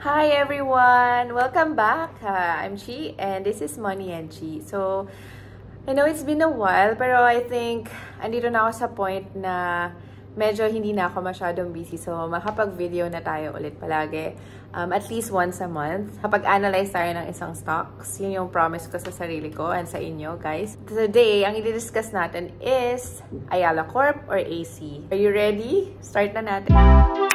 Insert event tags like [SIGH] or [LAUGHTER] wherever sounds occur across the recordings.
Hi everyone! Welcome back! Uh, I'm Chi and this is Money and Chi. So, I know it's been a while pero I think andito na ako sa point na medyo hindi na ako masyadong busy. So, makapag-video na tayo ulit palagi. Um, at least once a month. Kapag-analyze tayo ng isang stocks. Yun yung promise ko sa sarili ko and sa inyo, guys. Today, ang i-discuss natin is Ayala Corp or AC. Are you ready? Start na natin!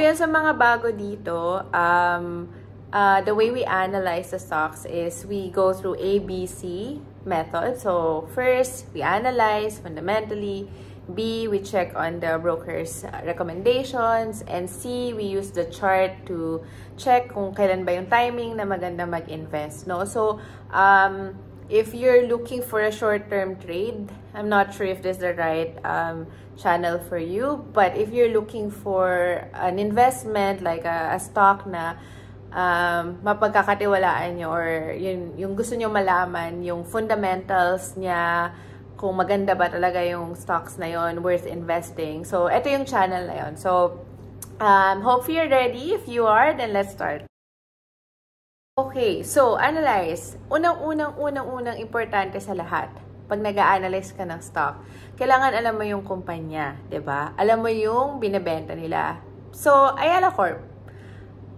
yan sa mga bago dito, um, uh, the way we analyze the stocks is we go through ABC method. So first, we analyze fundamentally. B, we check on the broker's recommendations. And C, we use the chart to check kung kailan ba yung timing na maganda mag-invest. No? So, um, if you're looking for a short-term trade, I'm not sure if this is the right um, channel for you. But if you're looking for an investment, like a, a stock na um, mapagkakatiwalaan nyo or yun, yung gusto nyo malaman, yung fundamentals niya, kung maganda ba talaga yung stocks na yon worth investing. So, ito yung channel na yon. So, um, hope you're ready. If you are, then let's start. Okay, so analyze. Unang-unang-unang-unang importante sa lahat pag nag analyze ka ng stock, kailangan alam mo yung kumpanya, ba? Diba? Alam mo yung binebenta nila. So, Ayala Corp,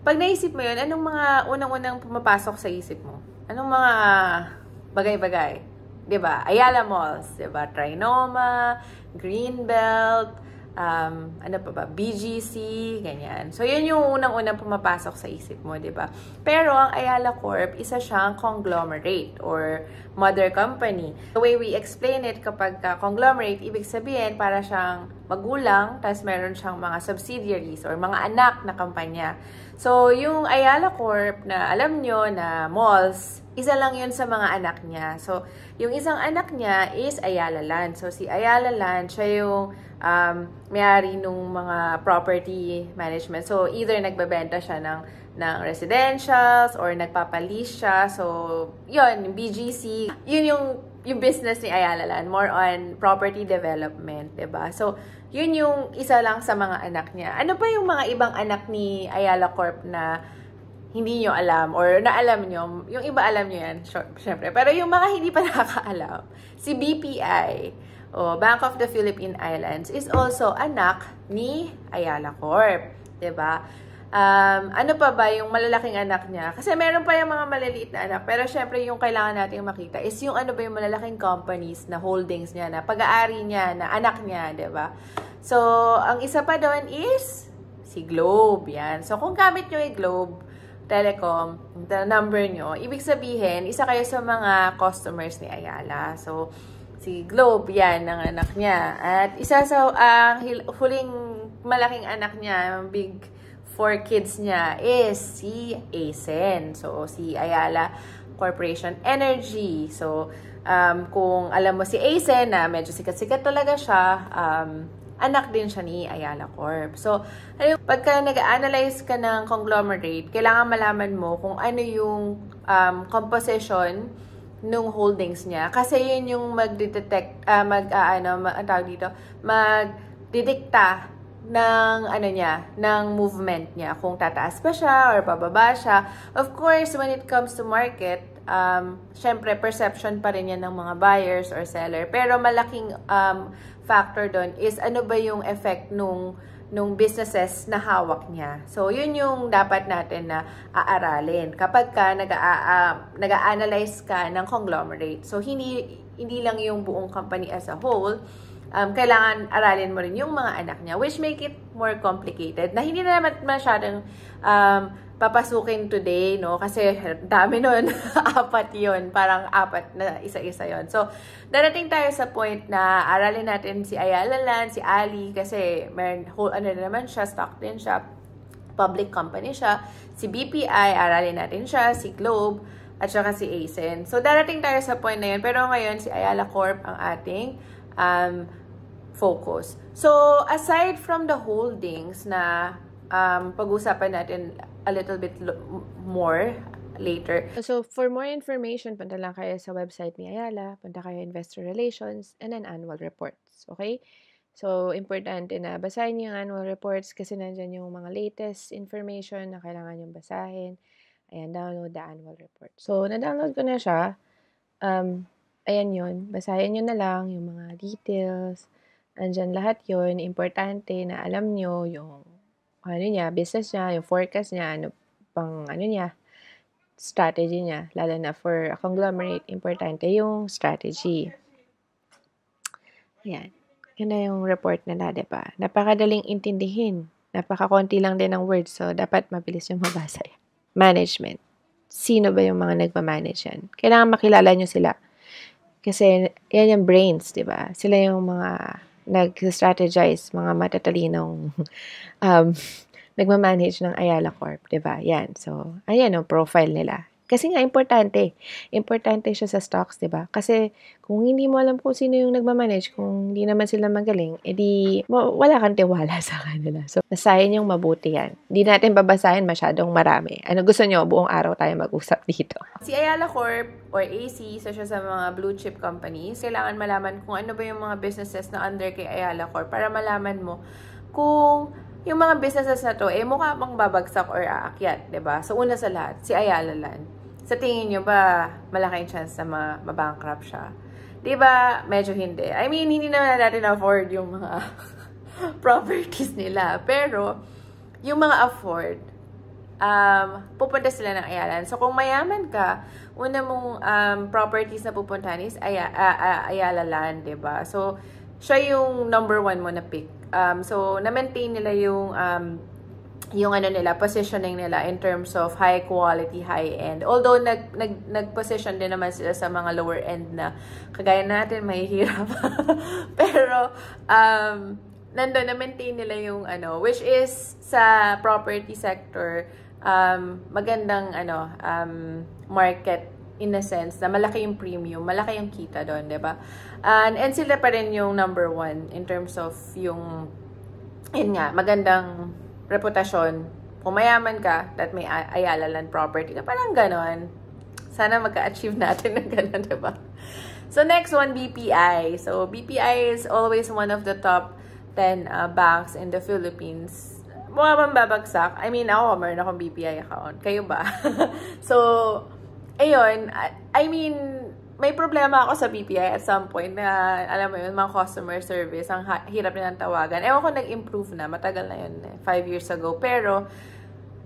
pag naisip mo yun, anong mga unang-unang pumapasok sa isip mo? Anong mga bagay-bagay? 'di ba? Ayala Malls, 'di ba? Trinoma, Greenbelt, um, ano pa ba, BGC, ganyan. So, yun yung unang-unang pumapasok sa isip mo, di ba? Pero, ang Ayala Corp, isa siyang conglomerate or mother company. The way we explain it kapag uh, conglomerate, ibig sabihin, para siyang magulang, tapos meron siyang mga subsidiaries or mga anak na kampanya. So, yung Ayala Corp na alam nyo na malls, isa lang yun sa mga anak niya. So, yung isang anak niya is Ayala Land. So, si Ayala Land, siya yung um, mayari nung mga property management. So, either nagbebenta siya ng, ng residentials or nagpapalis siya. So, yun, BGC. Yun yung, yung business ni Ayala Land. More on property development, ba diba? So, yun yung isa lang sa mga anak niya. Ano pa yung mga ibang anak ni Ayala Corp na hindi nyo alam or naalam nyo, yung iba alam nyo yan, syempre. Pero yung mga hindi pa nakakaalam, si BPI, o oh, Bank of the Philippine Islands is also anak ni Ayala Corp. ba? Diba? Um, ano pa ba yung malalaking anak niya? Kasi meron pa yung mga maliliit na anak. Pero syempre yung kailangan natin makita is yung ano ba yung malalaking companies na holdings niya, na pag-aari niya, na anak niya, ba? Diba? So, ang isa pa doon is si Globe. Yan. So, kung gamit nyo yung Globe, Telecom, the number nyo, ibig sabihin, isa kayo sa mga customers ni Ayala. So, si Globe, yan, ang anak niya. At isa sa ang uh, huling malaking anak niya, big four kids niya is si ASEN. So, si Ayala Corporation Energy. So, um, kung alam mo si ASEN na medyo sikat-sikat talaga siya, um, anak din siya ni Ayala Corp. So, ano, pagka nag-analyze ka ng conglomerate, kailangan malaman mo kung ano yung um, composition nung holdings niya kasi yun yung magdetect uh, mag uh, ano mag, ang tawag dito magdidikta ng ano niya ng movement niya kung tataas pa siya or bababa siya of course when it comes to market um syempre perception pa rin yan ng mga buyers or seller pero malaking um factor doon is ano ba yung effect nung nung businesses na hawak niya. So, yun yung dapat natin na aaralin. Kapag ka nag-a-analyze uh, ka ng conglomerate, so hindi, hindi lang yung buong company as a whole, um, kailangan aralin mo rin yung mga anak niya, which make it more complicated, na hindi na naman masyadong um, papasukin today, no? Kasi dami nun. [LAUGHS] apat yon Parang apat na isa-isa yon So, darating tayo sa point na aralin natin si Ayala Land, si Ali, kasi meron, whole, ano naman siya, stock din siya, public company siya. Si BPI, aralin natin siya, si Globe, at saka si ASIN. So, darating tayo sa point na yun. Pero ngayon, si Ayala Corp ang ating um, focus. So, aside from the holdings na um, pag-usapan natin a little bit more later. So, for more information, punta lang kayo sa website ni Ayala, punta kayo Investor Relations, and then Annual Reports. Okay? So, importante na basahin niyo yung annual reports kasi nandyan yung mga latest information na kailangan yung basahin. Ayan, download the annual report. So, na-download ko na siya. Um, ayan yon Basahin nyo na lang yung mga details. Andyan lahat yon Importante na alam nyo yung ano niya, business niya, yung forecast niya, ano pang ano niya, strategy niya, lalo na for a conglomerate, importante yung strategy. Ayan. Yan na yung report nila, di ba? Napakadaling intindihin. Napakakonti lang din ng words, so dapat mabilis yung [LAUGHS] mabasa yan. Management. Sino ba yung mga nagmamanage yan? Kailangan makilala nyo sila. Kasi yan yung brains, di ba? Sila yung mga nag-strategize mga matatalinong [LAUGHS] um, [LAUGHS] nagmamanage ng Ayala Corp, 'di ba? Yan. So, ayan 'yung profile nila. Kasi nga, importante. Importante siya sa stocks, di ba? Kasi kung hindi mo alam kung sino yung nagmamanage, kung hindi naman sila magaling, edi wala kang tiwala [LAUGHS] sa kanila. So, basahin yung mabuti yan. Hindi natin babasahin masyadong marami. Ano gusto nyo, buong araw tayo mag-usap [LAUGHS] dito. Si Ayala Corp or AC, isa so siya sa mga blue chip companies. Kailangan malaman kung ano ba yung mga businesses na under kay Ayala Corp para malaman mo kung yung mga businesses na to, eh mukha pang babagsak or aakyat, ba diba? So, una sa lahat, si Ayala Land sa tingin nyo ba, malaking chance na ma mabankrupt siya? Di ba? Medyo hindi. I mean, hindi naman natin afford yung mga [LAUGHS] properties nila. Pero, yung mga afford, um, pupunta sila ng Ayalan. So, kung mayaman ka, una mong um, properties na pupuntahan is Ay uh, Ayala Land, di ba? So, siya yung number one mo na pick. Um, so, na-maintain nila yung um, yung ano nila, positioning nila in terms of high quality, high end. Although nag nag nag-position din naman sila sa mga lower end na kagaya natin mahihirap. [LAUGHS] Pero um nandoon na maintain nila yung ano which is sa property sector um magandang ano um market in a sense na malaki yung premium, malaki yung kita doon, 'di ba? And, and sila pa rin yung number one in terms of yung yun nga, magandang reputasyon, pumayaman ka, that may Ayala Land property ka. Parang ganon. Sana magka-achieve natin ng ganon, diba? So, next one, BPI. So, BPI is always one of the top 10 uh, banks in the Philippines. Mukha bang babagsak? I mean, ako, meron akong BPI account. Kayo ba? [LAUGHS] so, ayun. I mean, may problema ako sa BPI at some point na, alam mo yun, mga customer service, ang hirap nilang tawagan. Ewan ko nag-improve na, matagal na yun, 5 eh, years ago. Pero,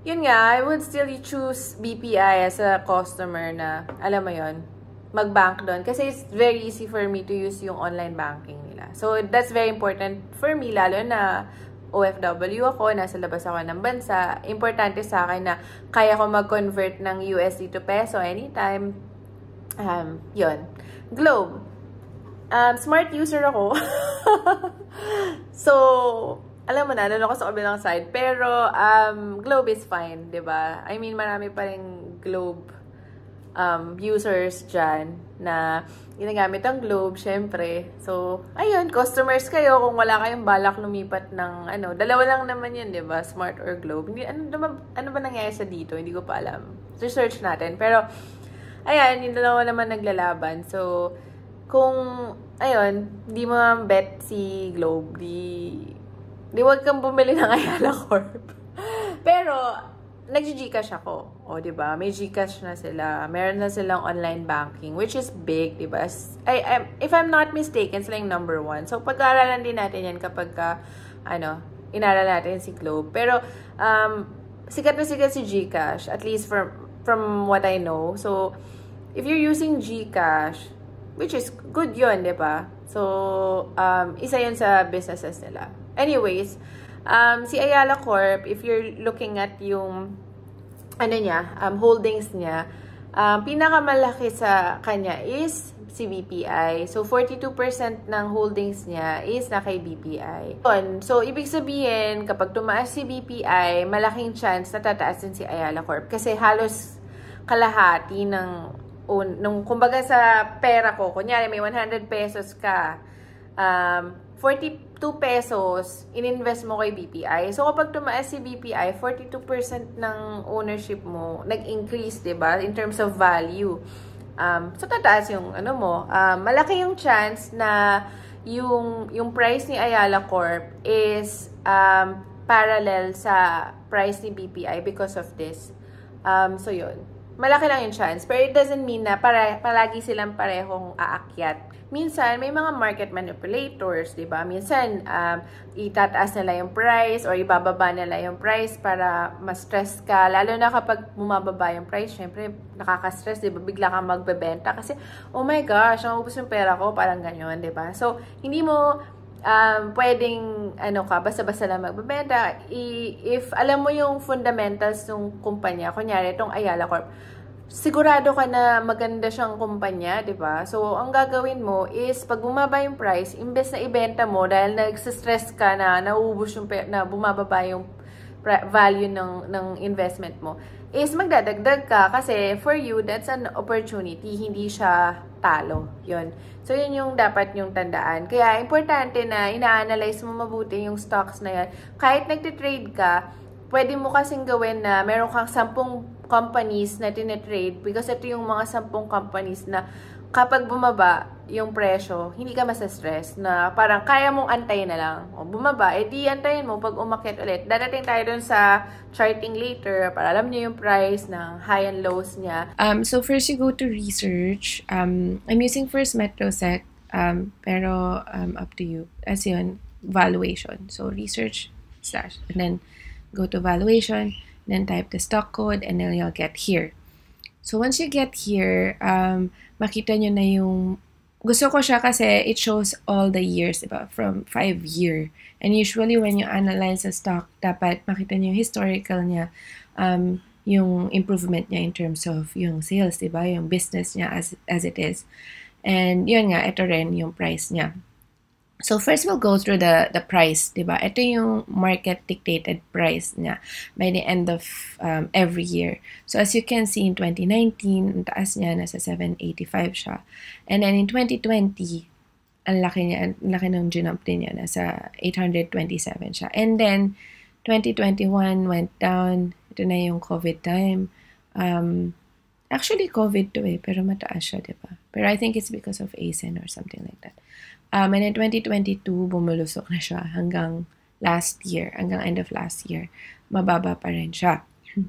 yun nga, I would still choose BPI as a customer na, alam mo yun, mag-bank doon. Kasi it's very easy for me to use yung online banking nila. So, that's very important for me, lalo na OFW ako, nasa labas ako ng bansa. Importante sa akin na kaya ko mag-convert ng USD to peso anytime um, yun. Globe. Um, smart user ako. [LAUGHS] so, alam mo na, naloko sa kabilang side. Pero, um, Globe is fine, di ba? I mean, marami pa rin Globe um, users dyan na ginagamit ang Globe, syempre. So, ayun, customers kayo kung wala kayong balak lumipat ng ano. Dalawa lang naman yun, di ba? Smart or Globe. Hindi, ano, ano ba nangyayari sa dito? Hindi ko pa alam. Research natin. Pero, ayan, yung dalawa naman naglalaban. So, kung, ayun, di mo bet si Globe, di, di wag kang bumili ng [LAUGHS] Ayala Corp. Pero, nag-Gcash ako. O, di ba? May Gcash na sila. Meron na silang online banking, which is big, di ba? I, if I'm not mistaken, sila yung number one. So, pag-aaralan din natin yan kapag, ka, ano, inaral natin si Globe. Pero, um, sikat na sikat si Gcash, at least from, from what I know. So, if you're using GCash, which is good yun, di ba? So, um, isa yun sa businesses nila. Anyways, um, si Ayala Corp, if you're looking at yung ano niya, um, holdings niya, um, pinakamalaki sa kanya is si BPI. So, 42% ng holdings niya is na kay BPI. So, ibig sabihin, kapag tumaas si BPI, malaking chance na tataas din si Ayala Corp. Kasi halos kalahati ng own, nung kumbaga sa pera ko, kunyari may 100 pesos ka, um, 42 pesos, ininvest mo kay BPI. So, kapag tumaas si BPI, 42% ng ownership mo, nag-increase, ba diba? In terms of value. Um, so, tataas yung, ano mo, um, malaki yung chance na yung, yung price ni Ayala Corp is um, parallel sa price ni BPI because of this. Um, so, yun malaki lang yung chance. Pero it doesn't mean na para, palagi silang parehong aakyat. Minsan, may mga market manipulators, di ba? Minsan, um, itataas nila yung price or ibababa nila yung price para ma-stress ka. Lalo na kapag bumababa yung price, syempre, nakaka-stress, di ba? Bigla kang magbebenta kasi, oh my gosh, naubos yung pera ko, parang ganyan, di ba? So, hindi mo um, pwedeng ano ka, basta-basta lang magbebenta. I, if alam mo yung fundamentals ng kumpanya, kunyari itong Ayala Corp, sigurado ka na maganda siyang kumpanya, di ba? So, ang gagawin mo is, pag bumaba yung price, imbes na ibenta mo dahil nag-stress ka na, nauubos yung, na bumababa yung value ng, ng investment mo, is magdadagdag ka kasi for you, that's an opportunity. Hindi siya talo. Yun. So, yun yung dapat yung tandaan. Kaya, importante na ina-analyze mo mabuti yung stocks na yan. Kahit nagtitrade ka, pwede mo kasing gawin na meron kang sampung companies na tinetrade because ito yung mga sampung companies na kapag bumaba yung presyo, hindi ka masa-stress na parang kaya mong antayin na lang. O bumaba, edi eh, antayin mo pag umakyat ulit. Dadating tayo dun sa charting later para alam niyo yung price ng high and lows niya. Um, so first you go to research. Um, I'm using first MetroSec, um, pero um, up to you. As yun, valuation. So research slash, and then go to valuation, then type the stock code, and then you'll get here. So once you get here, um, makita nyo na yung gusto ko siya kasi it shows all the years, diba? From five year. And usually when you analyze a stock, dapat makita niyo yung historical niya, um, yung improvement niya in terms of yung sales, diba? Yung business niya as, as it is. And yun nga, ito rin yung price niya. So first we'll go through the the price, 'di ba? Ito yung market dictated price niya by the end of um, every year. So as you can see in 2019, taas niya nasa 785 siya. And then in 2020, ang laki niya, ang laki ng jump din niya nasa 827 siya. And then 2021 went down. Ito na yung COVID time. Um, actually COVID to eh, pero mataas siya, 'di ba? Pero I think it's because of ASIN e or something like that. Um, and in 2022, bumulusok na siya hanggang last year, hanggang end of last year. Mababa pa rin siya. [CLEARS THROAT]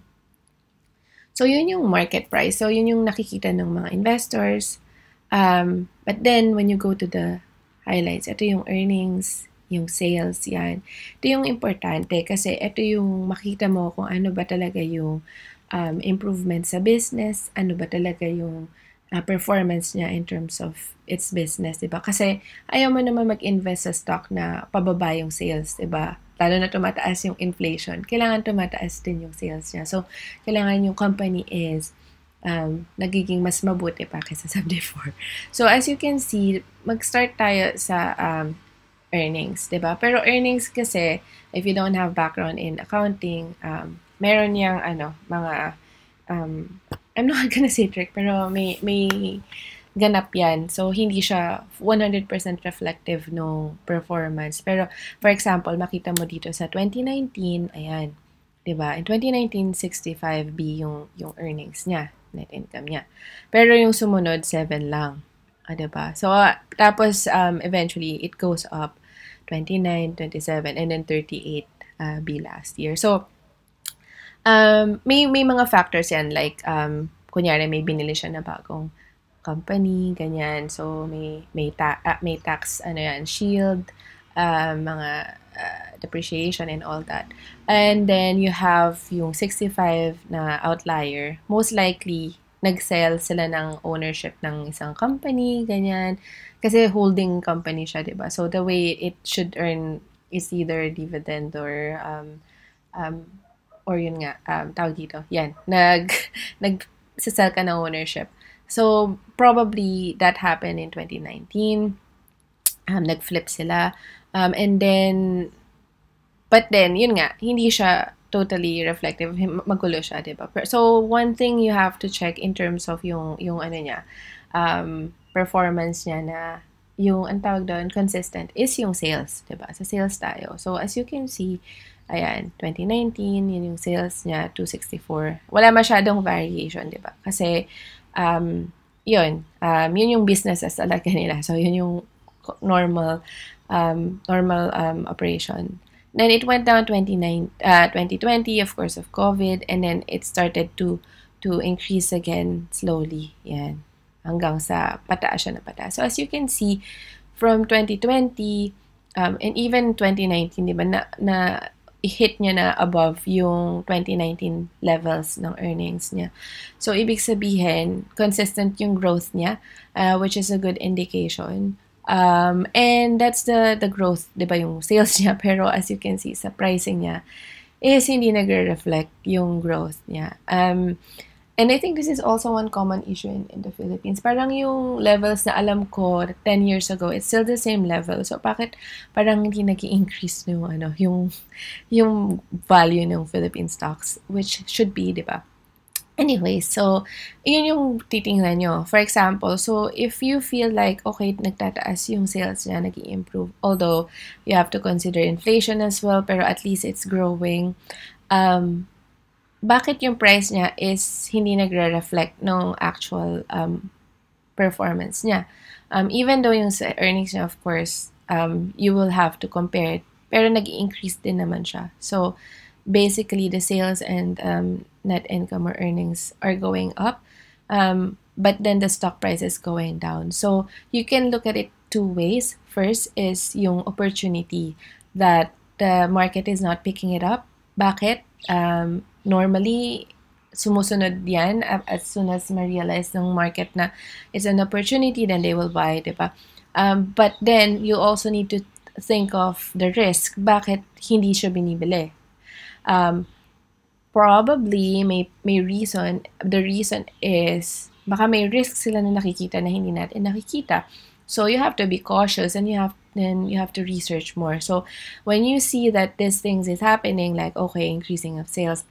So, yun yung market price. So, yun yung nakikita ng mga investors. Um, but then, when you go to the highlights, ito yung earnings, yung sales, yan. Ito yung importante kasi ito yung makita mo kung ano ba talaga yung um, improvement sa business, ano ba talaga yung uh, performance niya in terms of its business, 'di ba? Kasi ayaw mo naman mag-invest sa stock na pababa yung sales, 'di ba? Lalo na tumataas yung inflation, kailangan tumataas din yung sales niya. So, kailangan yung company is um, nagiging mas mabuti pa kaysa sa [LAUGHS] before. So, as you can see, mag-start tayo sa um, earnings, 'di ba? Pero earnings kasi if you don't have background in accounting, um, meron yang ano, mga um, I'm not [LAUGHS] gonna say trick, pero may, may ganap yan. So, hindi siya 100% reflective no performance. Pero, for example, makita mo dito sa 2019, ayan, 'di ba? In 2019, 65B yung yung earnings niya, net income niya. Pero yung sumunod 7 lang. Ah, 'di ba? So uh, tapos um eventually it goes up 29, 27 and then 38 uh, ah, B last year. So um, may, may mga factors yan. Like, um, kunyari may binili siya na bagong company, ganyan. So, may, may, ta- uh, may tax, ano yan, shield, uh, mga uh, depreciation and all that. And then, you have yung 65 na outlier. Most likely, nag-sell sila ng ownership ng isang company, ganyan. Kasi holding company siya, di ba? So, the way it should earn is either dividend or um, um, or yun nga, um, tawag dito, yan, nag, [LAUGHS] nag sell ka ng ownership. So, probably that happened in 2019. Um, nag-flip sila. Um, and then, but then, yun nga, hindi siya totally reflective. Magulo siya, di ba? So, one thing you have to check in terms of yung, yung ano niya, um, performance niya na yung, ang tawag doon, consistent, is yung sales, di ba? Sa sales tayo. So, as you can see, Ayan, 2019, yun yung sales niya, 264. Wala masyadong variation, di ba? Kasi, um, yun, um, yun yung business as talaga [LAUGHS] nila. So, yun yung normal, um, normal um, operation. Then it went down 29, uh, 2020, of course, of COVID, and then it started to to increase again slowly. Yan. Hanggang sa pataas siya na pataas. So as you can see, from 2020, um, and even 2019, di ba, na, na i-hit niya na above yung 2019 levels ng earnings niya. So, ibig sabihin, consistent yung growth niya, uh, which is a good indication. Um, and that's the the growth, di ba yung sales niya, [LAUGHS] pero as you can see sa pricing niya, is hindi nagre-reflect yung growth niya. Um, And I think this is also one common issue in, in the Philippines. Parang yung levels na alam ko 10 years ago, it's still the same level. So, bakit parang hindi nag increase yung, ano, yung, yung value ng Philippine stocks, which should be, di ba? Anyway, so, yun yung titingnan nyo. For example, so, if you feel like, okay, nagtataas yung sales niya, nag improve although you have to consider inflation as well, pero at least it's growing, um, bakit yung price niya is hindi nagre-reflect ng actual um, performance niya. Um, even though yung earnings niya, of course, um, you will have to compare it. Pero nag-increase din naman siya. So, basically, the sales and um, net income or earnings are going up. Um, but then the stock price is going down. So, you can look at it two ways. First is yung opportunity that the market is not picking it up bakit? Um, normally, sumusunod yan as soon as ma-realize ng market na it's an opportunity, then they will buy, di ba? Um, but then, you also need to think of the risk. Bakit hindi siya binibili? Um, probably, may, may reason. The reason is, baka may risk sila na nakikita na hindi natin nakikita. so you have to be cautious and you have then you have to research more so when you see that these things is happening like okay increasing of sales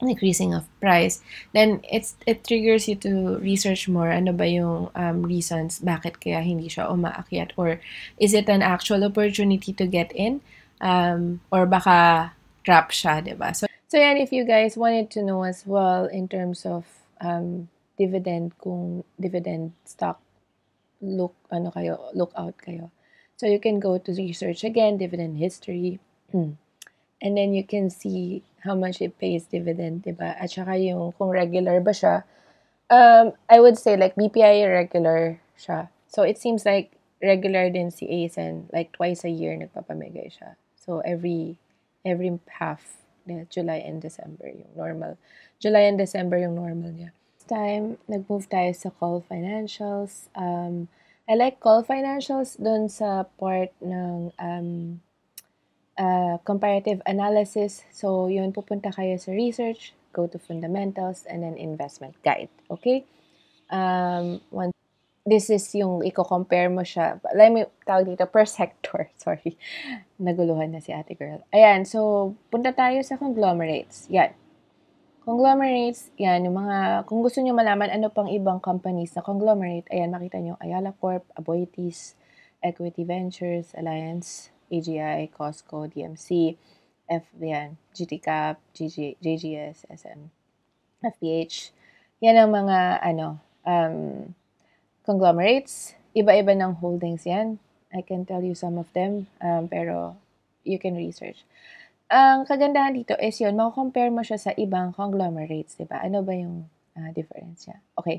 increasing of price then it's it triggers you to research more ano ba yung um, reasons bakit kaya hindi siya umaakyat or is it an actual opportunity to get in um, or baka trap siya diba so so yan if you guys wanted to know as well in terms of um, dividend kung dividend stock look ano kayo, look out kayo. So you can go to research again dividend history. [CLEARS THROAT] And then you can see how much it pays dividend, diba At saka yung kung regular ba siya. Um, I would say like BPI regular siya. So it seems like regular din si ASEN, like twice a year nagpapamigay siya. So every every half, July and December yung normal. July and December yung normal niya time, nag-move tayo sa call financials. Um, I like call financials doon sa part ng um, uh, comparative analysis. So, yun, pupunta kayo sa research, go to fundamentals, and then investment guide. Okay? Um, one, this is yung i-compare mo siya. Let me tawag dito, per sector. [LAUGHS] Sorry. Naguluhan na si ate girl. Ayan, so, punta tayo sa conglomerates. Yan. Conglomerates, yan, yung mga, kung gusto nyo malaman ano pang ibang companies na conglomerate, ayan, makita nyo, Ayala Corp, Aboitiz, Equity Ventures, Alliance, AGI, Costco, DMC, F, yan, GTCap, GG, JGS, SM, FPH. Yan ang mga, ano, um, conglomerates. Iba-iba ng holdings yan. I can tell you some of them, um, pero you can research ang kagandahan dito is yun, compare mo siya sa ibang conglomerates, di ba? Ano ba yung uh, difference niya? Okay.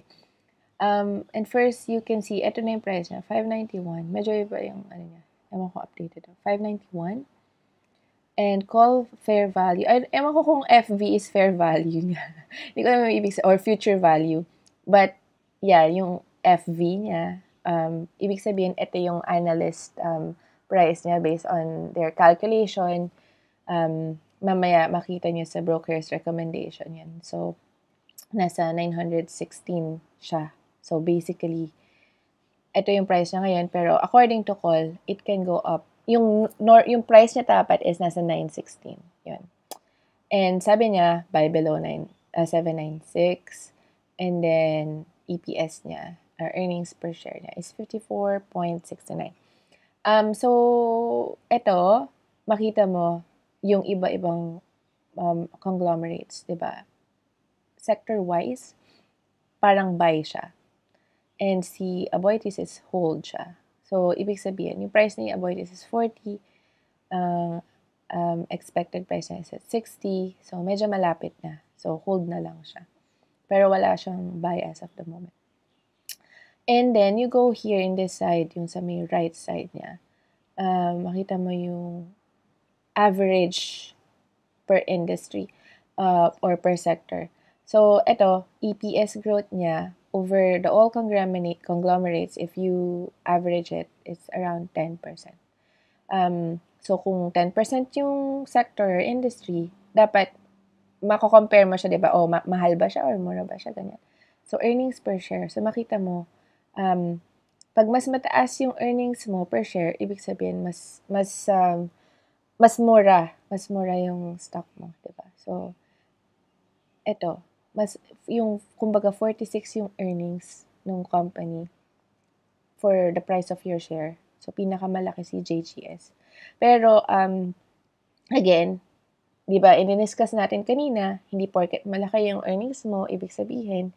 Um, and first, you can see, ito na yung price niya, 591. Medyo iba yung, ano niya, ewan ko updated. 591. And call fair value. Ay, ewan ko kung FV is fair value niya. [LAUGHS] Hindi ko naman ibig sa, or future value. But, yeah, yung FV niya, um, ibig sabihin, ito yung analyst um, price niya based on their calculation um, mamaya makita nyo sa broker's recommendation yan. So, nasa 916 siya. So, basically, ito yung price niya ngayon. Pero, according to call, it can go up. Yung, nor, yung price niya dapat is nasa 916. Yun. And sabi niya, buy below 9, uh, 796. And then, EPS niya, or earnings per share niya, is 54.69. Um, so, ito, makita mo, yung iba-ibang um, conglomerates, di ba? Sector-wise, parang buy siya. And si Aboitiz is hold siya. So, ibig sabihin, yung price ni Aboitiz is 40, ang uh, um, expected price niya is at 60, so medyo malapit na. So, hold na lang siya. Pero wala siyang buy as of the moment. And then, you go here in this side, yung sa may right side niya. Um, makita mo yung average per industry uh, or per sector. So, ito, EPS growth niya over the all conglomerate, conglomerates, if you average it, it's around 10%. Um, so, kung 10% yung sector or industry, dapat mako-compare mo siya, di ba? O, oh, ma- mahal ba siya or mura ba siya? Ganyan. So, earnings per share. So, makita mo, um, pag mas mataas yung earnings mo per share, ibig sabihin, mas, mas um, mas mura, mas mura yung stock mo, 'di ba? So eto, mas yung kumbaga 46 yung earnings ng company for the price of your share. So pinakamalaki si JGS. Pero um again, 'di ba, in-discuss natin kanina, hindi porket malaki yung earnings mo, ibig sabihin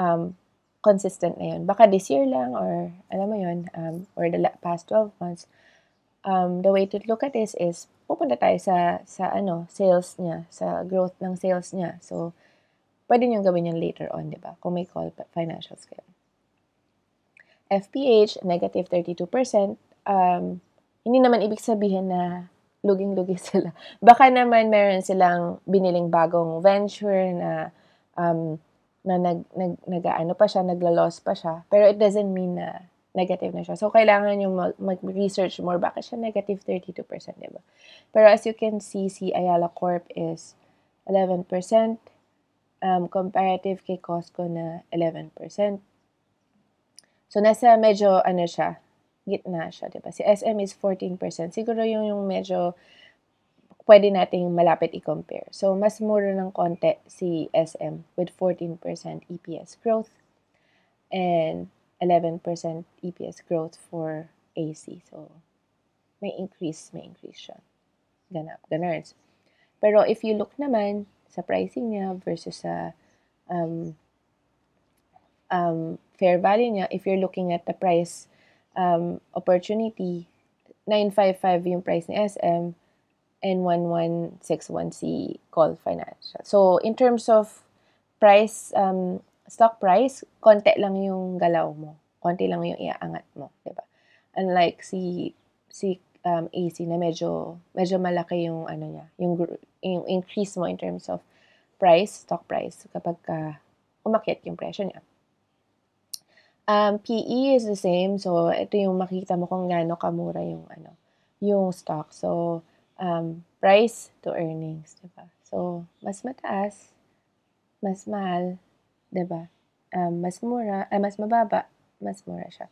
um consistent na yun. Baka this year lang or alam mo yun, um, or the past 12 months, um, the way to look at this is pupunta tayo sa, sa ano, sales niya, sa growth ng sales niya. So, pwede niyong gawin yun later on, di ba? Kung may call financials kayo. FPH, negative 32%. Um, hindi naman ibig sabihin na luging-lugi [LAUGHS] sila. Baka naman meron silang biniling bagong venture na um, na nag, nag, nag, ano pa siya, nagla-loss pa siya. Pero it doesn't mean na negative na siya. So, kailangan yung mag-research more. Bakit siya negative 32%, di ba? Pero as you can see, si Ayala Corp is 11%. Um, comparative kay Costco na 11%. So, nasa medyo, ano siya, gitna siya, di ba? Si SM is 14%. Siguro yung, yung medyo pwede nating malapit i-compare. So, mas mura ng konti si SM with 14% EPS growth. And 11% EPS growth for AC. So, may increase, may increase siya. Ganap, ganarns. Pero if you look naman sa pricing niya versus sa um, um, fair value niya, if you're looking at the price um, opportunity, 955 yung price ni SM and 1161 si Call Financial. So, in terms of price um, stock price, konti lang yung galaw mo. Konti lang yung iaangat mo, di ba? Unlike si si um, AC na medyo medyo malaki yung ano niya, yung yung increase mo in terms of price, stock price kapag uh, umakyat yung presyo niya. Um, PE is the same. So, ito yung makita mo kung gaano kamura yung, ano, yung stock. So, um, price to earnings. Diba? So, mas mataas, mas mahal, diba? Um, mas mura, ay mas mababa, mas mura siya.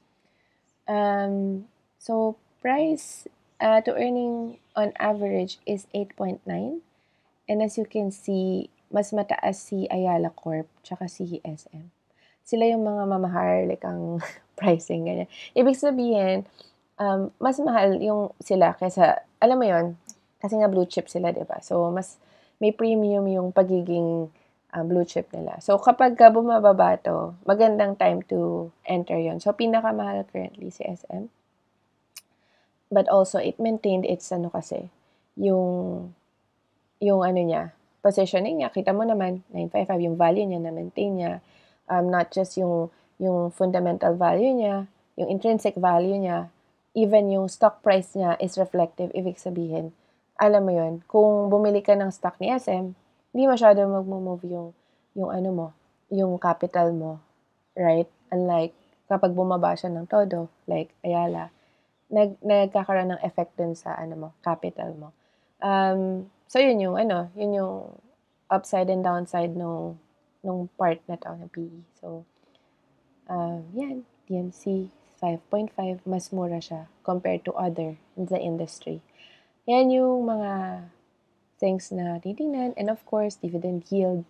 Um, so, price uh, to earning on average is 8.9. And as you can see, mas mataas si Ayala Corp tsaka si e SM. Sila yung mga mamahal, [LAUGHS] pricing, ganyan. Ibig sabihin, um, mas mahal yung sila kaysa, alam mo yon kasi nga blue chip sila, di ba? So, mas may premium yung pagiging um, blue chip nila. So, kapag ka bumababa to, magandang time to enter yon So, pinakamahal currently si SM. But also, it maintained its ano kasi, yung, yung ano niya, positioning niya. Kita mo naman, 955, yung value niya na-maintain niya. Um, not just yung, yung fundamental value niya, yung intrinsic value niya, even yung stock price niya is reflective. Ibig sabihin, alam mo yon kung bumili ka ng stock ni SM, hindi masyado magmo-move yung, yung ano mo, yung capital mo, right? Unlike kapag bumaba siya ng todo, like Ayala, nag, nagkakaroon ng effect dun sa ano mo, capital mo. Um, so yun yung ano, yun yung upside and downside nung nung part na to na PE. So, um, yan, DMC 5.5, mas mura siya compared to other in the industry. Yan yung mga things na titingnan, and of course, dividend yield.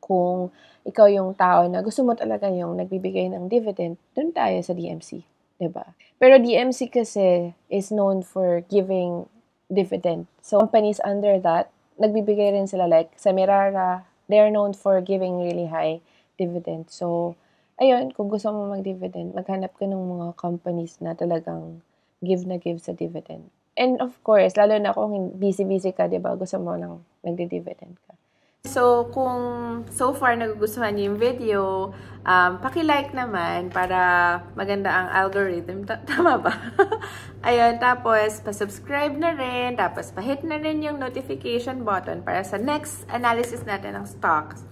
Kung ikaw yung tao na gusto mo talaga yung nagbibigay ng dividend, dun tayo sa DMC, ba? Diba? Pero DMC kasi is known for giving dividend. So, companies under that, nagbibigay rin sila like sa Mirara, are known for giving really high dividend. So, ayun, kung gusto mo mag-dividend, maghanap ka ng mga companies na talagang give na give sa dividend. And of course, lalo na kung busy-busy ka, di ba? Gusto mo nang nagdi-dividend ka. So, kung so far nagugustuhan niyo yung video, um, paki-like naman para maganda ang algorithm. T Tama ba? [LAUGHS] Ayun, tapos pa-subscribe na rin, tapos pa-hit na rin yung notification button para sa next analysis natin ng stocks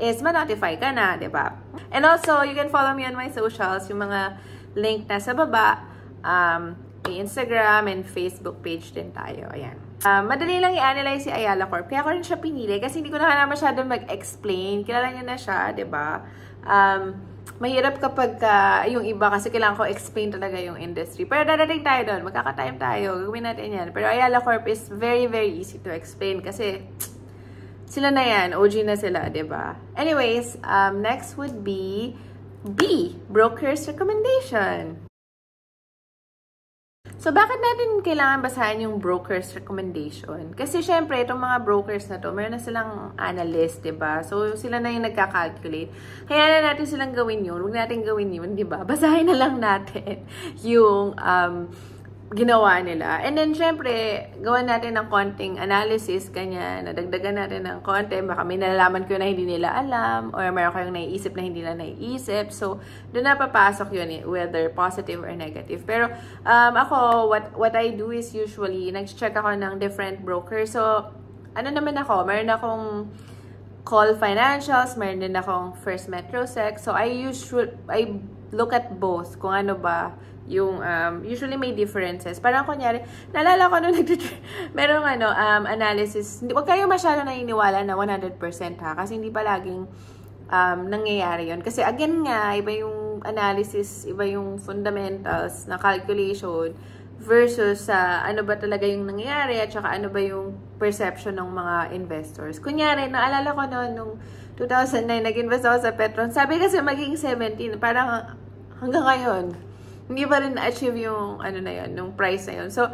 is ma-notify ka na, di ba? And also, you can follow me on my socials, yung mga link na sa baba. Um, Instagram and Facebook page din tayo. Ayan. Uh, madali lang i-analyze si Ayala Corp. Kaya ko rin siya pinili kasi hindi ko na kailangan masyado mag-explain. Kilala niya na siya, ba? Diba? Um, mahirap kapag uh, yung iba kasi kailangan ko explain talaga yung industry. Pero dadating tayo doon. Magkaka-time tayo. Gagawin natin yan. Pero Ayala Corp is very, very easy to explain kasi sila na yan. OG na sila, ba? Diba? Anyways, um, next would be B, Broker's Recommendation. So, bakit natin kailangan basahin yung broker's recommendation? Kasi, syempre, itong mga brokers na to, meron na silang analyst, ba diba? So, sila na yung nagka-calculate. Kaya na natin silang gawin yun. Huwag natin gawin yun, ba diba? [LAUGHS] Basahin na lang natin [LAUGHS] yung um, ginawa nila. And then, syempre, gawan natin ng konting analysis, kanya, nadagdagan natin ng konti. Baka may nalalaman ko na hindi nila alam or meron kayong naiisip na hindi nila naiisip. So, doon na papasok yun, eh, whether positive or negative. Pero, um, ako, what, what I do is usually, nag-check ako ng different brokers. So, ano naman ako, meron akong Call Financials, meron din akong First Metrosec. So, I usually, I look at both kung ano ba yung, um, usually may differences. Parang kunyari, nalala ko nung [LAUGHS] nagtitrain, merong ano, um, analysis, huwag kayo masyado naniniwala na 100% ha, kasi hindi pa laging um, nangyayari yon Kasi again nga, iba yung analysis, iba yung fundamentals na calculation, versus sa uh, ano ba talaga yung nangyayari at saka ano ba yung perception ng mga investors. Kunyari, naalala ko noon nung 2009 nag-invest ako sa Petron. Sabi kasi magiging 17, parang hanggang ngayon hindi pa rin achieve yung ano na yun, yung price na yun. So,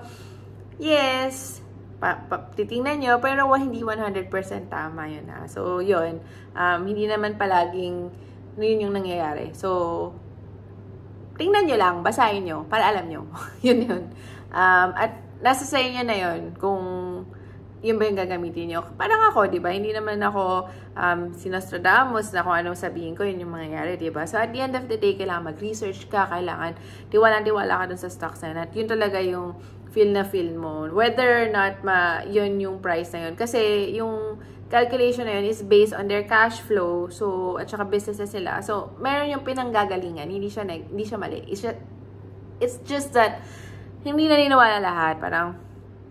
yes, pa, pa, titingnan nyo, pero hindi 100% tama yun na. So, yun, um, hindi naman palaging ano yun yung nangyayari. So, tingnan nyo lang, basahin nyo, para alam nyo. [LAUGHS] yun yun. Um, at nasa sa inyo na yun kung yun ba yung gagamitin nyo. Parang ako, di ba? Hindi naman ako um, sinostradamus na kung anong sabihin ko, yun yung mangyayari, di ba? So, at the end of the day, kailangan mag-research ka, kailangan tiwala-tiwala ka dun sa stocks na yun. At yun talaga yung feel na feel mo. Whether or not ma, yun yung price na yun. Kasi yung calculation na yun is based on their cash flow, so, at saka business na sila. So, meron yung pinanggagalingan, hindi siya, nag, hindi siya mali. It's just, it's just that, hindi naniniwala lahat. Parang,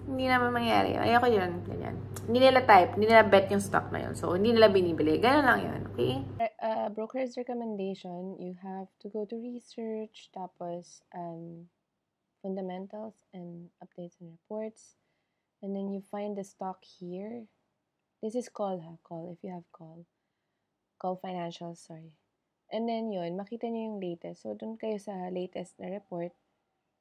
hindi naman mangyayari. Ayoko yun. Ganyan. Hindi nila type. Hindi nila bet yung stock na yun. So, hindi nila binibili. Ganyan lang yun. Okay? Eh, uh, broker's recommendation, you have to go to research, tapos um, fundamentals and updates and reports. And then you find the stock here. This is call ha, call if you have call. Call financial, sorry. And then yun, makita nyo yung latest. So, dun kayo sa latest na report.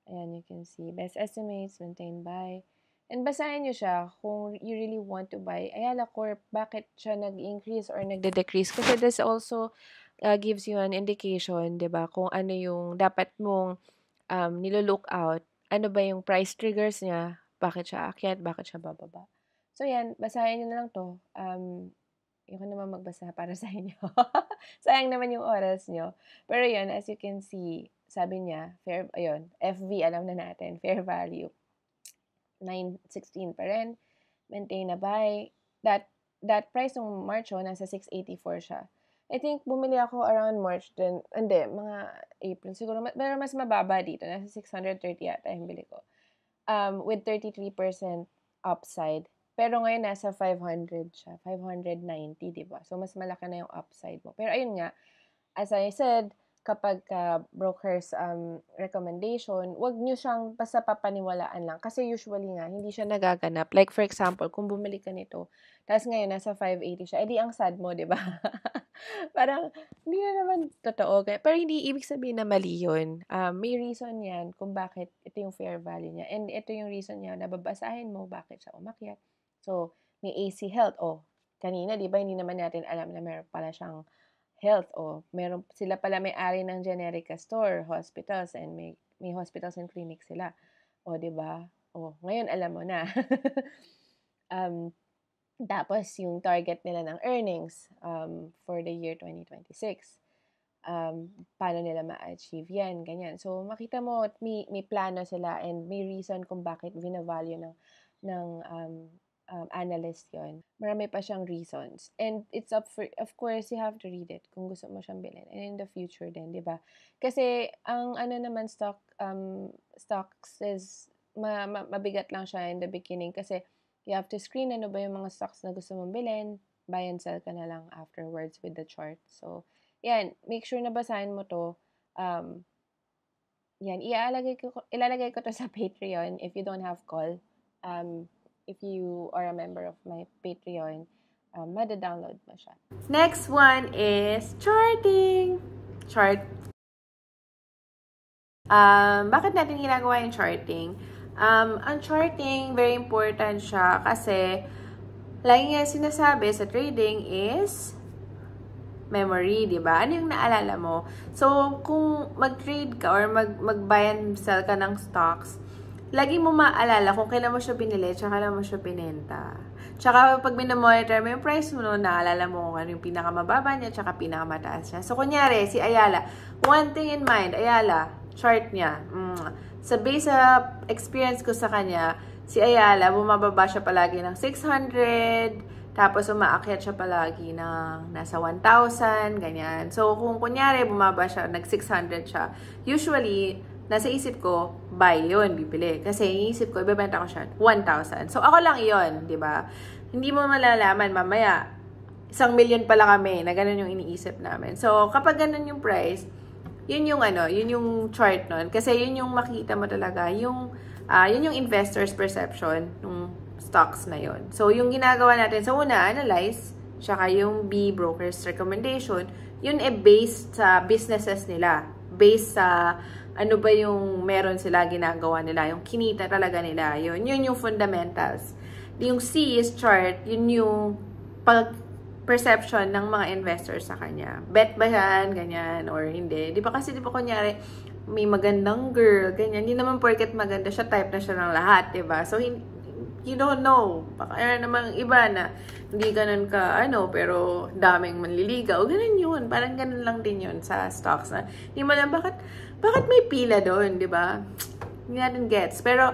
Ayan, you can see best estimates, maintained by. And basahin nyo siya kung you really want to buy Ayala Corp. Bakit siya nag-increase or nagde-decrease? Kasi this also uh, gives you an indication, di ba, kung ano yung dapat mong um, nilolook out. Ano ba yung price triggers niya? Bakit siya akyat? Bakit siya bababa? So yan, basahin nyo na lang to. Um, yung ko naman magbasa para [LAUGHS] sa inyo. Sayang naman yung oras nyo. Pero yun, as you can see, sabi niya, fair, ayun, FV, alam na natin, fair value. 916 pa rin. Maintain na buy. That, that price ng March, oh, nasa 684 siya. I think bumili ako around March din. Hindi, mga April. Siguro, pero mas mababa dito. Nasa 630 yata yung bili ko. Um, with 33% upside. Pero ngayon, nasa 500 siya. 590, di ba? So, mas malaki na yung upside mo. Pero ayun nga, as I said, kapag uh, broker's um, recommendation, wag nyo siyang basta papaniwalaan lang. Kasi usually nga, hindi siya nagaganap. Like for example, kung bumili ka nito, tapos ngayon nasa 580 siya, edi ang sad mo, di ba? [LAUGHS] Parang, hindi na naman totoo. Pero hindi ibig sabihin na mali yun. Uh, may reason yan kung bakit ito yung fair value niya. And ito yung reason niya, nababasahin mo bakit siya umakyat. So, may AC Health. O, oh, kanina, di ba, hindi naman natin alam na meron pala siyang health. O, oh, meron, sila pala may-ari ng generica store, hospitals, and may, may hospitals and clinics sila. O, oh, di ba? O, oh, ngayon alam mo na. [LAUGHS] um, tapos, yung target nila ng earnings um, for the year 2026. Um, paano nila ma-achieve yan, ganyan. So, makita mo, may, may plano sila and may reason kung bakit binavalue ng, ng um, um, analyst yon. Marami pa siyang reasons. And it's up for, of course, you have to read it kung gusto mo siyang bilhin. And in the future din, di ba? Kasi, ang ano naman stock, um, stocks is, ma, ma, mabigat lang siya in the beginning kasi you have to screen ano ba yung mga stocks na gusto mong bilhin. Buy and sell ka na lang afterwards with the chart. So, yan. Make sure na basahin mo to. Um, yan. Ilalagay ko, ilalagay ko to sa [LAUGHS] Patreon if you don't have call. Um, if you are a member of my Patreon, um, mada-download mo siya. Next one is charting! Chart. Um, bakit natin ginagawa yung charting? Um, ang charting, very important siya kasi lagi nga sinasabi sa trading is memory, di ba? Ano yung naalala mo? So, kung mag-trade ka or mag mag-buy and sell ka ng stocks, lagi mo maalala kung kailan mo siya binili, tsaka kailan mo siya pinenta. Tsaka pag minomonitor mo yung price mo, naalala mo kung ano yung pinakamababa niya, tsaka pinakamataas niya. So, kunyari, si Ayala, one thing in mind, Ayala, chart niya. Mm. So, based sa experience ko sa kanya, si Ayala, bumababa siya palagi ng 600, tapos umaakyat siya palagi ng nasa 1,000, ganyan. So, kung kunyari, bumaba siya, nag-600 siya. Usually, nasa isip ko, buy yun, bibili. Kasi iniisip ko, ibebenta ko siya 1,000. So, ako lang yon di ba? Hindi mo malalaman mamaya, isang million pala kami, na ganun yung iniisip namin. So, kapag ganun yung price, yun yung ano, yun yung chart nun. Kasi yun yung makita mo talaga, yung, uh, yun yung investor's perception ng stocks na yun. So, yung ginagawa natin, so una, analyze, tsaka yung B broker's recommendation, yun e based sa businesses nila, based sa ano ba yung meron sila ginagawa nila, yung kinita talaga nila. Yun, yun yung fundamentals. Yung C is chart, yun yung perception ng mga investors sa kanya. Bet ba yan, ganyan, or hindi. Di ba kasi, di ba kunyari, may magandang girl, ganyan. Hindi naman porket maganda siya, type na siya ng lahat, di ba? So, you don't know. Baka meron namang iba na hindi ganun ka, ano, pero daming manliligaw. Ganun yun. Parang ganun lang din yun sa stocks na hindi mo alam bakit, bakit may pila doon, di ba? Hindi natin gets. Pero,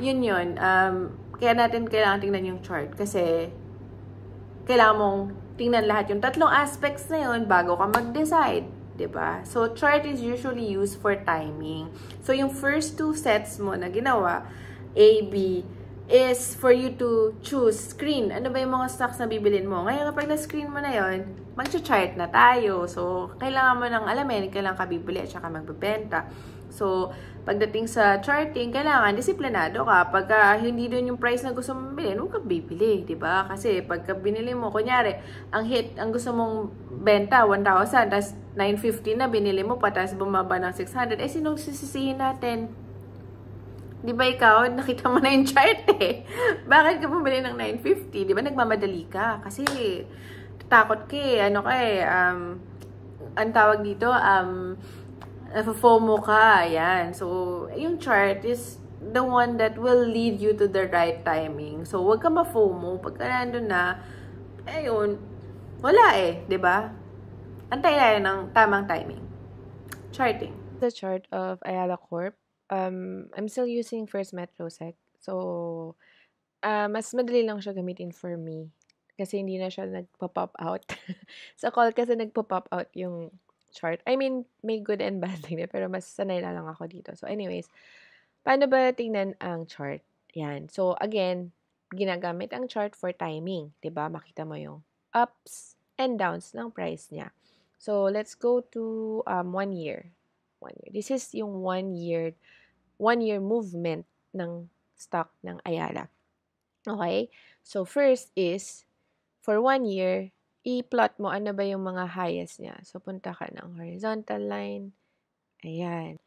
yun yun. Um, kaya natin kailangan tingnan yung chart kasi kailangan mong tingnan lahat yung tatlong aspects na yun bago ka mag-decide. Diba? So, chart is usually used for timing. So, yung first two sets mo na ginawa, A, B, is for you to choose screen. Ano ba yung mga stocks na bibilin mo? Ngayon kapag na-screen mo na yon, mag-chart na tayo. So, kailangan mo ng alamin, kailangan ka bibili at saka magbebenta. So, pagdating sa charting, kailangan disiplinado ka. Pagka hindi doon yung price na gusto mong bilhin, huwag kang bibili, di ba? Kasi pagka binili mo, kunyari, ang hit, ang gusto mong benta, 1,000, tapos 950 na binili mo pa, tapos bumaba ng 600, eh, sinong sisisihin natin? Di ba ikaw, [LAUGHS] nakita mo na yung chart eh. Bakit ka bumili ng 950? Di ba nagmamadali ka? Kasi takot ka eh. Ano ka eh, um, ang tawag dito, um, FOMO ka. Ayan. So, yung chart is the one that will lead you to the right timing. So, wag ka ma-FOMO. Pagka nandun na, ayun, wala eh. Di ba? Antay tayo ng tamang timing. Charting. The chart of Ayala Corp um, I'm still using First Metrosec. So, uh, mas madali lang siya gamitin for me. Kasi hindi na siya nagpa-pop out. [LAUGHS] sa call kasi nagpa-pop out yung chart. I mean, may good and bad thing [LAUGHS] pero mas sanay na lang ako dito. So, anyways, paano ba tingnan ang chart? Yan. So, again, ginagamit ang chart for timing. ba diba? Makita mo yung ups and downs ng price niya. So, let's go to um, one year. One year. This is yung one year one-year movement ng stock ng Ayala. Okay? So, first is, for one year, i-plot mo ano ba yung mga highest niya. So, punta ka ng horizontal line. Ayan.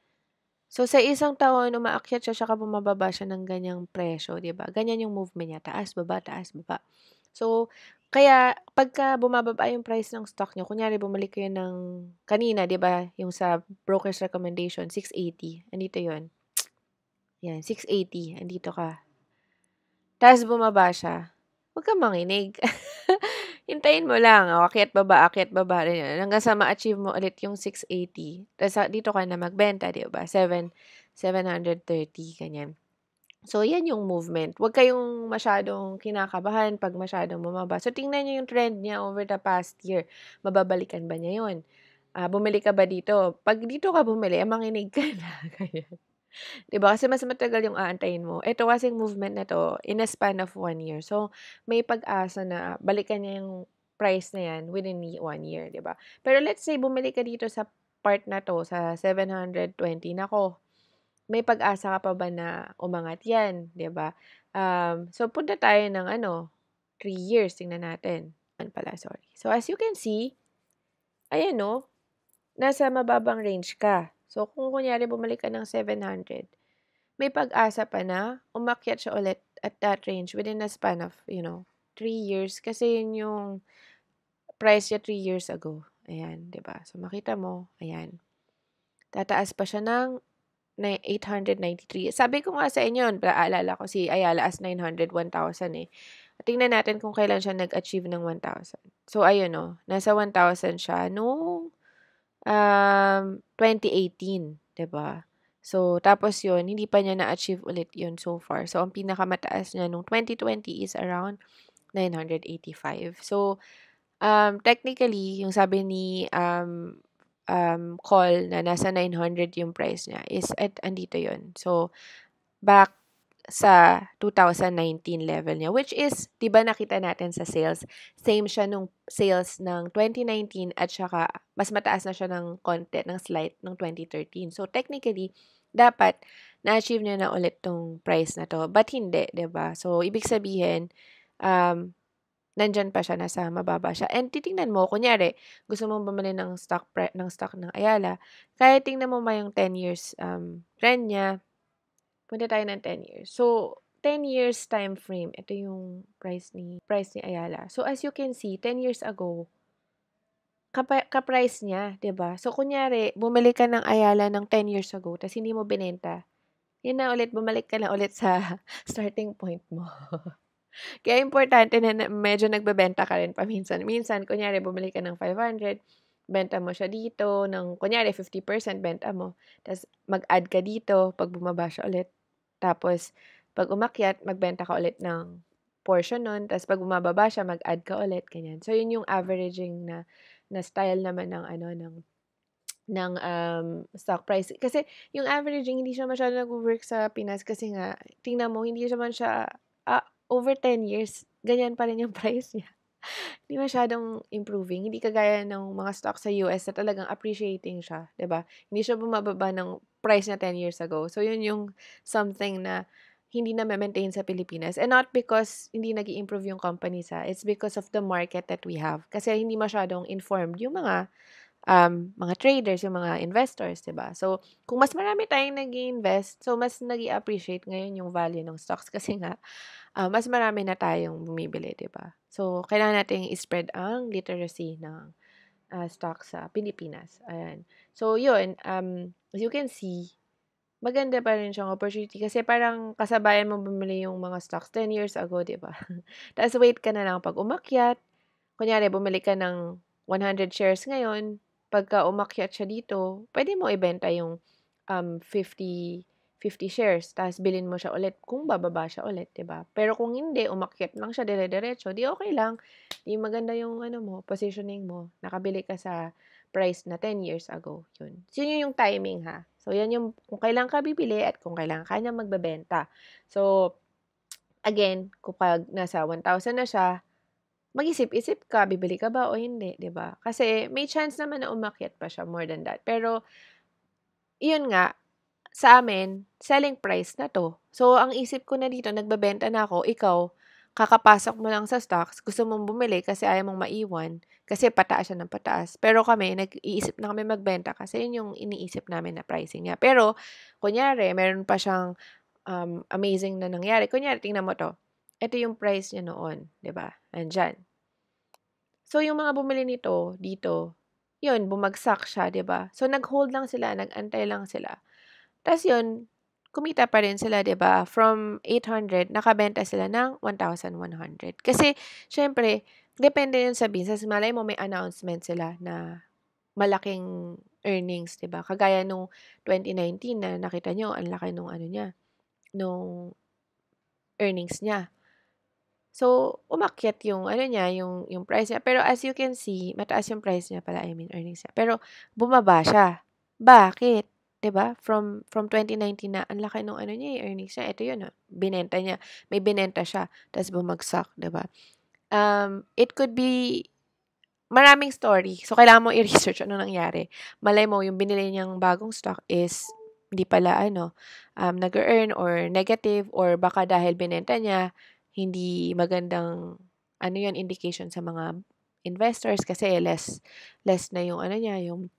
So, sa isang taon, umaakyat siya, saka bumababa siya ng ganyang presyo, di ba? Ganyan yung movement niya. Taas, baba, taas, baba. So, kaya, pagka bumababa yung price ng stock nyo, kunyari bumalik kayo ng kanina, di ba? Yung sa broker's recommendation, 680. Andito yon yan, 680. Andito ka. Tapos bumaba siya. Huwag kang manginig. [LAUGHS] Hintayin mo lang. Akit baba, akyat baba. Ganyan. Hanggang sa ma-achieve mo ulit yung 680. Tapos ah, dito ka na magbenta, di ba? 7, 730, ganyan. So, yan yung movement. Huwag kayong masyadong kinakabahan pag masyadong bumaba. So, tingnan niyo yung trend niya over the past year. Mababalikan ba niya yun? Uh, bumili ka ba dito? Pag dito ka bumili, eh, manginig ka na. [LAUGHS] Ganyan. 'Di ba? Kasi mas matagal yung aantayin mo. Ito kasi movement na to in a span of one year. So, may pag-asa na balikan niya yung price na yan within one year, 'di ba? Pero let's say bumili ka dito sa part na to sa 720 nako. May pag-asa ka pa ba na umangat 'yan, 'di ba? Um, so punta tayo ng ano, 3 years tingnan natin. An pala, sorry. So as you can see, ayan no, oh, nasa mababang range ka. So, kung kunyari bumalik ka ng 700, may pag-asa pa na umakyat siya ulit at that range within a span of, you know, 3 years. Kasi yun yung price niya 3 years ago. Ayan, ba diba? So, makita mo, ayan. Tataas pa siya ng 893. Sabi ko nga sa inyo, paalala ko si Ayala as 900, 1,000 eh. Tingnan natin kung kailan siya nag-achieve ng 1,000. So, ayun o. Oh, no? Nasa 1,000 siya noong um, 2018, 'di ba? So, tapos yun, hindi pa niya na-achieve ulit yun so far. So, ang pinakamataas niya nung 2020 is around 985. So, um, technically, yung sabi ni um, um, call na nasa 900 yung price niya is at andito yon So, back sa 2019 level niya, which is, di ba nakita natin sa sales, same siya nung sales ng 2019 at saka mas mataas na siya ng konti, ng slight, ng 2013. So, technically, dapat na-achieve niya na ulit tong price na to. But hindi, di ba? So, ibig sabihin, um, nandyan pa siya, nasa mababa siya. And titingnan mo, kunyari, gusto mong bumili ng stock, pre- ng stock ng Ayala, kaya tingnan mo ba yung 10 years um, trend niya, Punta tayo ng 10 years. So, 10 years time frame. Ito yung price ni, price ni Ayala. So, as you can see, 10 years ago, ka-price niya, ba diba? So, kunyari, bumili ka ng Ayala ng 10 years ago, tapos hindi mo binenta. Yun na ulit, bumalik ka na ulit sa [LAUGHS] starting point mo. [LAUGHS] Kaya importante na medyo nagbebenta ka rin paminsan. Minsan, kunyari, bumili ka ng 500, benta mo siya dito, ng kunyari 50% benta mo. Tapos mag-add ka dito, pag bumaba siya ulit, tapos, pag umakyat, magbenta ka ulit ng portion nun. Tapos, pag bumababa siya, mag-add ka ulit. Ganyan. So, yun yung averaging na, na style naman ng, ano, ng ng um, stock price. Kasi yung averaging, hindi siya masyado nag-work sa Pinas kasi nga, tingnan mo, hindi siya man siya, ah, over 10 years, ganyan pa rin yung [LAUGHS] price niya. hindi masyadong improving. Hindi kagaya ng mga stock sa US na talagang appreciating siya, ba diba? Hindi siya bumababa ng price niya 10 years ago. So, yun yung something na hindi na ma-maintain sa Pilipinas. And not because hindi nag improve yung company sa, It's because of the market that we have. Kasi hindi masyadong informed yung mga um, mga traders, yung mga investors, ba diba? So, kung mas marami tayong nag invest so mas nag appreciate ngayon yung value ng stocks [LAUGHS] kasi nga, uh, mas marami na tayong bumibili, ba diba? So, kailangan natin i-spread ang literacy ng uh, ah, stock sa Pilipinas. Ayan. So, yun. Um, as you can see, maganda pa rin siyang opportunity kasi parang kasabayan mo bumili yung mga stocks 10 years ago, di ba? [LAUGHS] Tapos wait ka na lang pag umakyat. Kunyari, bumili ka ng 100 shares ngayon. Pagka umakyat siya dito, pwede mo ibenta yung um, 50 50 shares, tapos bilin mo siya ulit kung bababa siya ulit, 'di ba? Pero kung hindi, umakyat lang siya dire-diretso, di okay lang. Di maganda yung ano mo, positioning mo. Nakabili ka sa price na 10 years ago. Yun. So, yun yung timing ha. So, yan yung kung kailan ka bibili at kung kailan ka niya magbebenta. So, again, kapag nasa 1,000 na siya, mag-isip-isip ka, bibili ka ba o hindi, di ba? Kasi may chance naman na umakyat pa siya more than that. Pero, yun nga, sa amin, selling price na to. So, ang isip ko na dito, nagbabenta na ako, ikaw, kakapasok mo lang sa stocks, gusto mong bumili kasi ayaw mong maiwan, kasi pataas siya ng pataas. Pero kami, nag-iisip na kami magbenta kasi yun yung iniisip namin na pricing niya. Pero, kunyari, meron pa siyang um, amazing na nangyari. Kunyari, tingnan mo to. Ito yung price niya noon, di ba? Andyan. So, yung mga bumili nito, dito, yun, bumagsak siya, di ba? So, nag-hold lang sila, nag-antay lang sila. Tapos yun, kumita pa rin sila, 'di ba? From 800, nakabenta sila ng 1,100. Kasi syempre, depende 'yun sa business. Malay mo may announcement sila na malaking earnings, 'di ba? Kagaya nung 2019 na nakita nyo, ang laki nung ano niya, nung earnings niya. So, umakyat yung ano niya, yung yung price niya. Pero as you can see, mataas yung price niya pala, I mean earnings niya. Pero bumaba siya. Bakit? 'Diba? From from 2019 na, ang laki nung ano niya, eh, earnings niya. Ito 'yun, ha? Ah, binenta niya. May binenta siya, tapos bumagsak, 'di ba? Um, it could be maraming story. So, kailangan mo i-research ano nangyari. Malay mo, yung binili niyang bagong stock is hindi pala ano, um, nag-earn or negative or baka dahil binenta niya, hindi magandang ano yun, indication sa mga investors kasi less less na yung ano niya, yung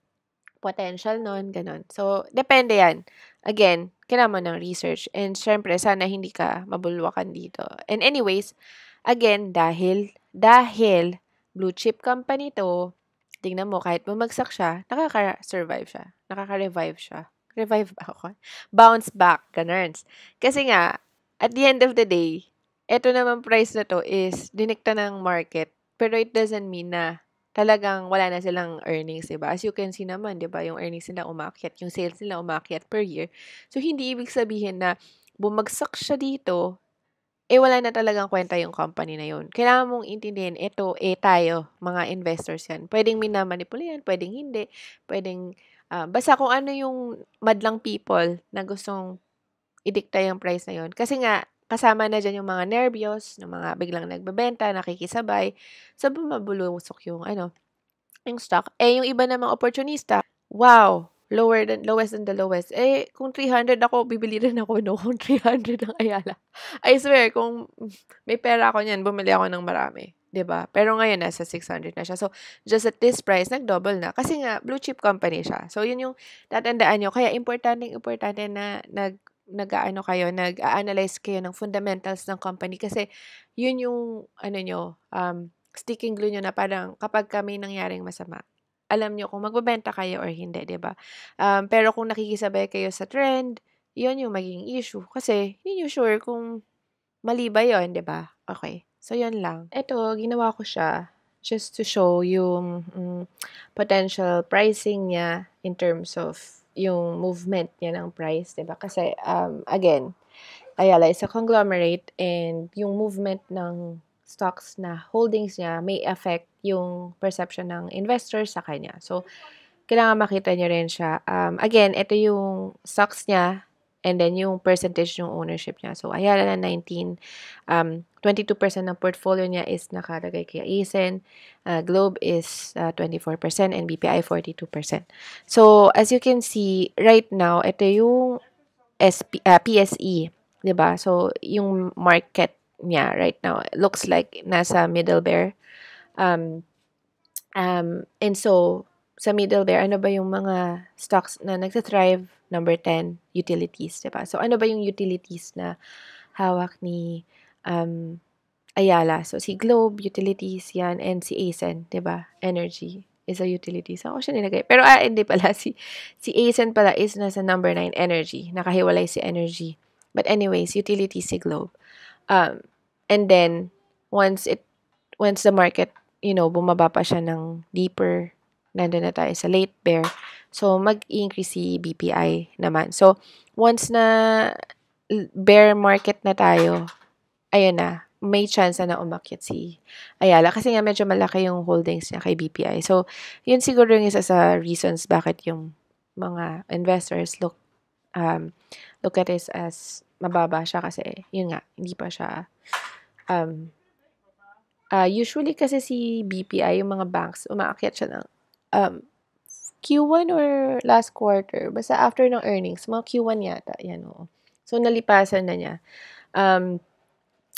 potential nun, ganun. So, depende yan. Again, kailangan mo ng research. And syempre, sana hindi ka mabulwakan dito. And anyways, again, dahil, dahil blue chip company to, tingnan mo, kahit bumagsak siya, nakaka-survive siya. Nakaka-revive siya. Revive ba ako? Bounce back, ganun. Kasi nga, at the end of the day, eto naman price na to is dinikta ng market. Pero it doesn't mean na talagang wala na silang earnings, diba? As you can see naman, diba, yung earnings nila umakyat, yung sales nila umakyat per year. So, hindi ibig sabihin na bumagsak siya dito, eh wala na talagang kwenta yung company na yun. Kailangan mong intindihin, ito, eh tayo, mga investors yan. Pwedeng minamanipula yan, pwedeng hindi, pwedeng, uh, basta kung ano yung madlang people na gustong idikta yung price na yun. Kasi nga, Kasama na dyan yung mga nervyos, yung mga biglang nagbebenta, nakikisabay. So, bumabulusok yung, ano, yung stock. Eh, yung iba namang opportunista, wow, lower than, lowest than the lowest. Eh, kung 300 ako, bibili rin ako, no? [LAUGHS] Kung 300 ang Ayala. I swear, kung may pera ako niyan, bumili ako ng marami. 'di ba? Pero ngayon nasa 600 na siya. So just at this price nag-double na kasi nga blue chip company siya. So yun yung tatandaan niyo kaya importante importante na nag nag-aano kayo, nag-analyze kayo ng fundamentals ng company kasi yun yung ano nyo, um, sticking glue nyo na parang kapag kami nangyaring masama, alam nyo kung magbebenta kayo or hindi, 'di ba? Um, pero kung nakikisabay kayo sa trend, yun yung magiging issue kasi hindi nyo sure kung mali ba yun, 'di ba? Okay. So yun lang. Ito, ginawa ko siya just to show yung um, potential pricing niya in terms of yung movement niya ng price, 'di ba? Kasi um again, Ayala is a conglomerate and yung movement ng stocks na holdings niya may affect yung perception ng investors sa kanya. So, kailangan makita niyo rin siya. Um, again, ito yung stocks niya And then, yung percentage ng ownership niya. So, Ayala na 19. Um, 22% ng portfolio niya is nakalagay kay Aisen. Uh, Globe is uh, 24% and BPI 42%. So, as you can see, right now, ito yung SP, uh, PSE. diba? So, yung market niya right now looks like nasa middle bear. Um, um, and so, sa middle bear, ano ba yung mga stocks na nagtathrive Number 10, utilities, diba? So, ano ba yung utilities na hawak ni um, Ayala? So, si Globe, utilities yan, and si ASEN, diba? Energy is a utility. So, ako siya nilagay. Pero, ah, hindi pala. Si, si ASEN pala is nasa number 9, energy. Nakahiwalay si energy. But anyways, utilities si Globe. Um, and then, once it, once the market, you know, bumaba pa siya ng deeper, nandun na tayo sa late bear, So, mag-increase si BPI naman. So, once na bear market na tayo, ayun na, may chance na umakyat si Ayala. Kasi nga medyo malaki yung holdings niya kay BPI. So, yun siguro yung isa sa reasons bakit yung mga investors look um, look at this as mababa siya kasi yun nga, hindi pa siya um, uh, usually kasi si BPI, yung mga banks, umaakyat siya ng um, Q1 or last quarter, basta after ng earnings, mga Q1 yata, yan oo. So, nalipasan na niya. Um,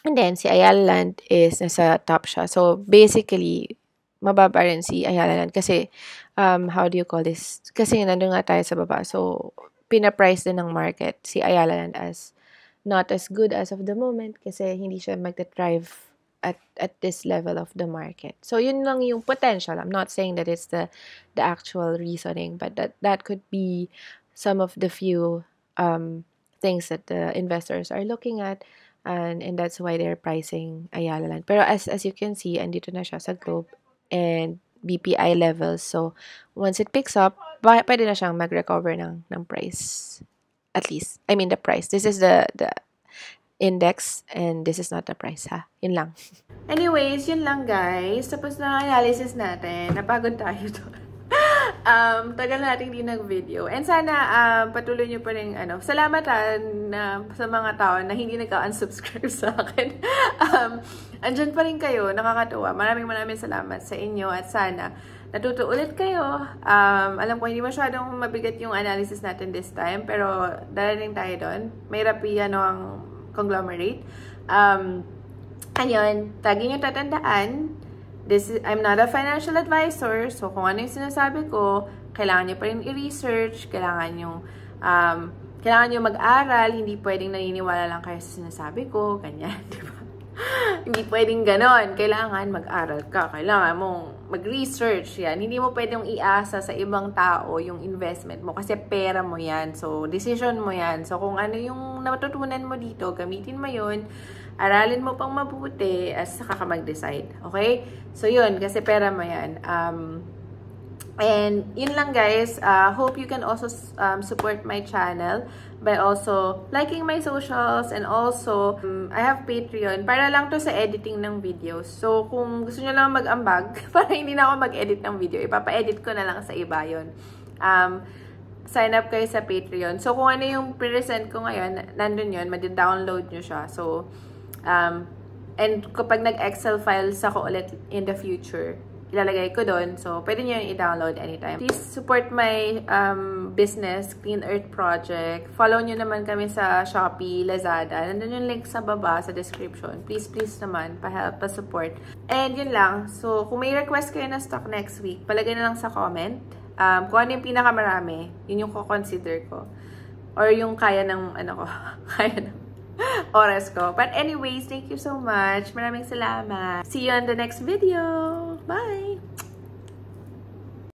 and then, si Ayala Land is nasa top siya. So, basically, mababa rin si Ayala Land kasi, um, how do you call this? Kasi nandun nga tayo sa baba. So, pinaprice din ng market si Ayala Land as not as good as of the moment kasi hindi siya magta-thrive at, at this level of the market. So yun lang yung potential. I'm not saying that it's the the actual reasoning, but that that could be some of the few um, things that the investors are looking at and and that's why they're pricing Ayala Land. Pero as as you can see, and na siya sa globe and BPI levels. So once it picks up, pwede na siyang mag-recover ng ng price. At least, I mean the price. This is the the index and this is not the price ha. Yun lang. [LAUGHS] Anyways, yun lang guys. Tapos na analysis natin. Napagod tayo to. [LAUGHS] um, tagal natin hindi nag-video. And sana um, patuloy nyo pa rin, ano, salamat ha, um, na, sa mga tao na hindi nagka-unsubscribe [LAUGHS] sa akin. um, andyan pa rin kayo, nakakatuwa. Maraming maraming salamat sa inyo at sana natuto ulit kayo. Um, alam ko hindi masyadong mabigat yung analysis natin this time, pero darating tayo doon. May rapi, no ang conglomerate. Um, ayun, lagi nyo tatandaan, this is, I'm not a financial advisor, so kung ano yung sinasabi ko, kailangan nyo pa rin i-research, kailangan nyo, um, kailangan nyo mag-aral, hindi pwedeng naniniwala lang kayo sa sinasabi ko, ganyan, [LAUGHS] di ba? hindi pwedeng ganon. Kailangan mag-aral ka. Kailangan mong mag-research yan. Hindi mo pwedeng iasa sa ibang tao yung investment mo kasi pera mo yan. So, decision mo yan. So, kung ano yung natutunan mo dito, gamitin mo yon Aralin mo pang mabuti at saka ka mag-decide. Okay? So, yun. Kasi pera mo yan. Um, and, yun lang guys. Uh, hope you can also um, support my channel by also liking my socials and also um, I have Patreon para lang to sa editing ng videos. So, kung gusto niyo lang mag-ambag, [LAUGHS] para hindi na ako mag-edit ng video, ipapa-edit ko na lang sa iba 'yon. Um, sign up kayo sa Patreon. So, kung ano yung present ko ngayon, nandun 'yon, madi-download nyo siya. So, um, and kapag nag-Excel files ako ulit in the future, ilalagay ko doon. So, pwede nyo yung i-download anytime. Please support my um, business, Clean Earth Project. Follow nyo naman kami sa Shopee, Lazada. Nandun yung link sa baba, sa description. Please, please naman, pa-help, pa-support. And yun lang. So, kung may request kayo na stock next week, palagay na lang sa comment. Um, kung ano yung pinakamarami, yun yung ko-consider ko. Or yung kaya ng, ano ko, [LAUGHS] kaya ng [LAUGHS] oras ko. But anyways, thank you so much. Maraming salamat. See you on the next video. Bye!